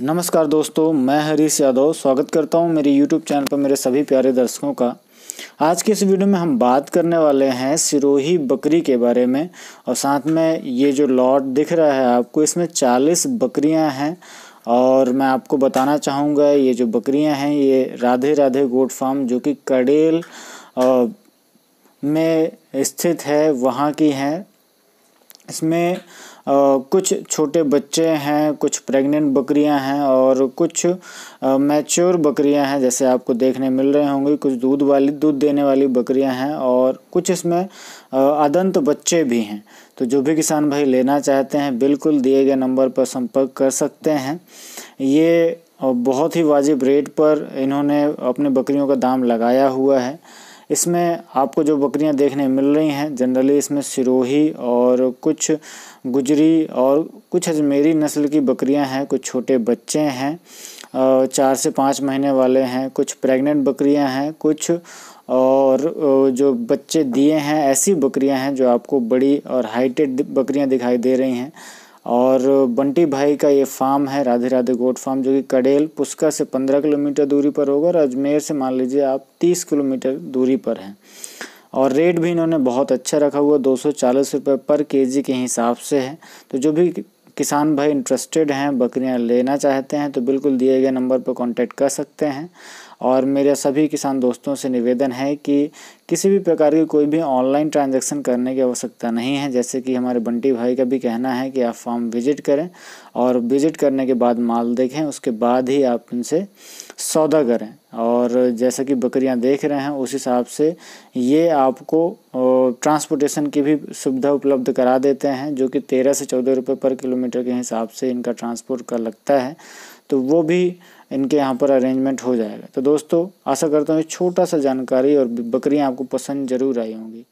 नमस्कार दोस्तों मैं हरीश यादव स्वागत करता हूं मेरे यूट्यूब चैनल पर मेरे सभी प्यारे दर्शकों का आज के इस वीडियो में हम बात करने वाले हैं सिरोही बकरी के बारे में और साथ में ये जो लॉट दिख रहा है आपको इसमें चालीस बकरियां हैं और मैं आपको बताना चाहूँगा ये जो बकरियां हैं ये राधे राधे गोट फार्म जो कि कड़ेल में स्थित है वहाँ की हैं इसमें कुछ छोटे बच्चे हैं कुछ प्रेग्नेंट बकरियां हैं और कुछ मैच्योर बकरियां हैं जैसे आपको देखने मिल रहे होंगे कुछ दूध वाली दूध देने वाली बकरियां हैं और कुछ इसमें अदंत बच्चे भी हैं तो जो भी किसान भाई लेना चाहते हैं बिल्कुल दिए गए नंबर पर संपर्क कर सकते हैं ये बहुत ही वाजिब रेट पर इन्होंने अपने बकरियों का दाम लगाया हुआ है इसमें आपको जो बकरियां देखने मिल रही हैं जनरली इसमें सिरोही और कुछ गुजरी और कुछ अजमेरी नस्ल की बकरियां हैं कुछ छोटे बच्चे हैं चार से पाँच महीने वाले हैं कुछ प्रेग्नेंट बकरियां हैं कुछ और जो बच्चे दिए हैं ऐसी बकरियां हैं जो आपको बड़ी और हाइटेड बकरियां दिखाई दे रही हैं और बंटी भाई का ये फार्म है राधे राधे गोट फार्म जो कि कडेल पुष्का से पंद्रह किलोमीटर दूरी पर होगा और अजमेर से मान लीजिए आप तीस किलोमीटर दूरी पर हैं और रेट भी इन्होंने बहुत अच्छा रखा हुआ दो सौ चालीस रुपये पर केजी के हिसाब से है तो जो भी किसान भाई इंटरेस्टेड हैं बकरियां लेना चाहते हैं तो बिल्कुल दिए गए नंबर पर कांटेक्ट कर सकते हैं और मेरे सभी किसान दोस्तों से निवेदन है कि किसी भी प्रकार की कोई भी ऑनलाइन ट्रांजैक्शन करने की आवश्यकता नहीं है जैसे कि हमारे बंटी भाई का भी कहना है कि आप फॉर्म विजिट करें और विजिट करने के बाद माल देखें उसके बाद ही आप उनसे सौदा करें और और जैसा कि बकरियां देख रहे हैं उस हिसाब से ये आपको ट्रांसपोर्टेशन की भी सुविधा उपलब्ध करा देते हैं जो कि तेरह से चौदह रुपये पर किलोमीटर के हिसाब से इनका ट्रांसपोर्ट का लगता है तो वो भी इनके यहाँ पर अरेंजमेंट हो जाएगा तो दोस्तों आशा करता हूँ छोटा सा जानकारी और बकरियाँ आपको पसंद ज़रूर आई होंगी